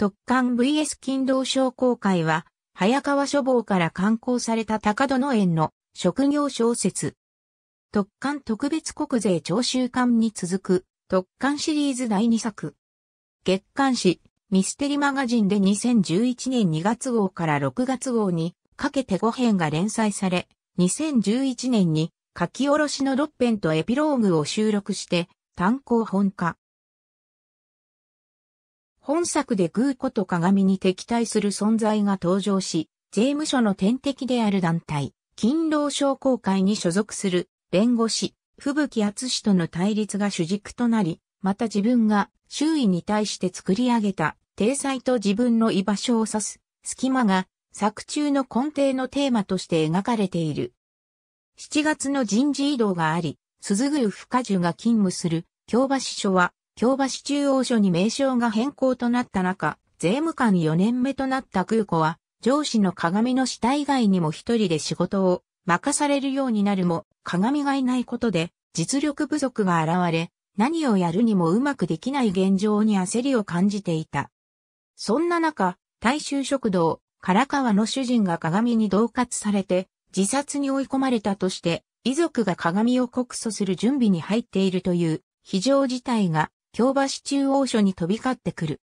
特艦 VS 勤労商工会は、早川書房から刊行された高戸の園の職業小説。特艦特別国税徴収館に続く特艦シリーズ第2作。月刊誌ミステリマガジンで2011年2月号から6月号にかけて5編が連載され、2011年に書き下ろしの6編とエピローグを収録して単行本化。本作でグーこと鏡に敵対する存在が登場し、税務署の天敵である団体、勤労商工会に所属する弁護士、吹雪厚氏との対立が主軸となり、また自分が周囲に対して作り上げた、体裁と自分の居場所を指す、隙間が作中の根底のテーマとして描かれている。7月の人事異動があり、鈴宮深樹が勤務する京橋署は京橋中央署に名称が変更となった中、税務官4年目となった空子は、上司の鏡の下以外にも一人で仕事を任されるようになるも、鏡がいないことで実力不足が現れ、何をやるにもうまくできない現状に焦りを感じていた。そんな中、大衆食堂、唐川の主人が鏡に同活されて、自殺に追い込まれたとして、遺族が鏡を告訴する準備に入っているという非常事態が京橋中央署に飛び交ってくる。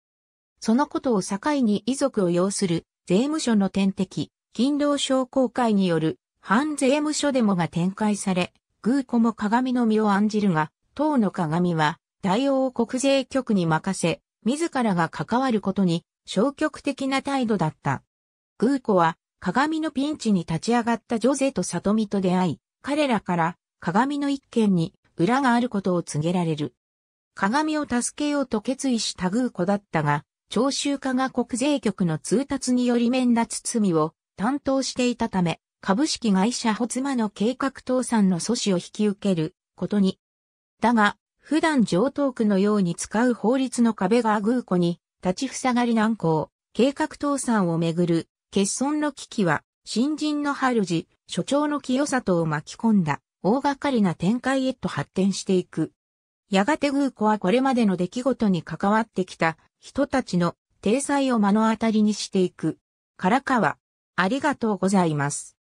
そのことを境に遺族を要する税務署の天敵、勤労商工会による反税務署デモが展開され、グーコも鏡の身を案じるが、当の鏡は大王国税局に任せ、自らが関わることに消極的な態度だった。グーコは鏡のピンチに立ち上がった女性と里美と出会い、彼らから鏡の一件に裏があることを告げられる。鏡を助けようと決意したグー子だったが、徴収化が国税局の通達により面な包罪を担当していたため、株式会社ホツマの計画倒産の阻止を引き受けることに。だが、普段上等区のように使う法律の壁がグー子に立ち塞がり難航、計画倒産をめぐる欠損の危機は新人の春時、所長の清里を巻き込んだ大掛かりな展開へと発展していく。やがてグーコはこれまでの出来事に関わってきた人たちの体裁を目の当たりにしていく。からかわ、ありがとうございます。